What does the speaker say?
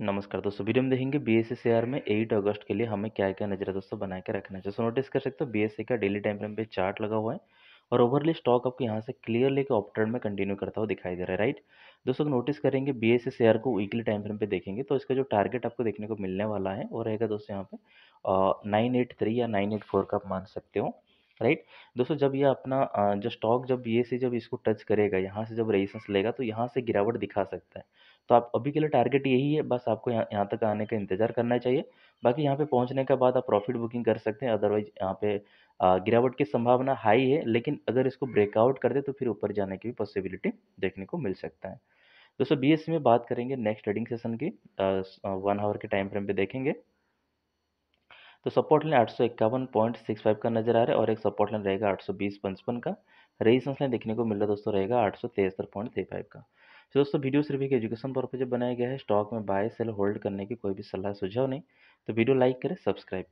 नमस्कार दोस्तों वीडियो में देखेंगे बी एस शेयर में 8 अगस्त के लिए हमें क्या क्या नजर दोस्तों बना के रखना चाहिए जैसे नोटिस कर सकते हो बी का डेली टाइम फ्रेम पे चार्ट लगा हुआ है और ओवरली स्टॉक आपको यहाँ से क्लियरली एक ऑप्टर्न में कंटिन्यू करता हुआ दिखाई दे रहा है राइट दोस्तों नोटिस करेंगे बी शेयर को वीकली टाइम फ्रेम पे देखेंगे तो इसका जो टारगेट आपको देखने को मिलने वाला है वो रहेगा दोस्तों यहाँ पे नाइन एट थ्री या नाइन एट फोर का आप मान सकते हो राइट दोस्तों जब ये अपना जो स्टॉक जब ये से जब इसको टच करेगा यहाँ से जब रेजिस्टेंस लेगा तो यहाँ से गिरावट दिखा सकता है तो आप अभी के लिए टारगेट यही है बस आपको यहाँ यहाँ तक आने का इंतजार करना चाहिए बाकी यहाँ पे पहुँचने के बाद आप प्रॉफिट बुकिंग कर सकते हैं अदरवाइज यहाँ पे गिरावट की संभावना हाई है लेकिन अगर इसको ब्रेकआउट कर दे तो फिर ऊपर जाने की भी पॉसिबिलिटी देखने को मिल सकता है दोस्तों बी में बात करेंगे नेक्स्ट ट्रेडिंग सेशन की वन आवर के टाइम फ्रेम पर देखेंगे तो सपोर्ट लाइन आठ सौ इक्यावन पॉइंट सिक्स फाइव का नजर आ रहा है और एक सपोर्ट लाइन रहेगा आठ सौ बीस पचपन का रेजिस्टेंस लाइन देखने को मिल रहा है दोस्तों रहेगा आठ सौ तिहत्तर पॉइंट थ्री फाइव का तो दोस्तों वीडियो सिर्फ एक एजुकेशन पर्पज बनाया गया है स्टॉक में बाय सेल होल्ड करने की कोई भी सलाह सुझाव नहीं तो वीडियो लाइक करें सब्सक्राइब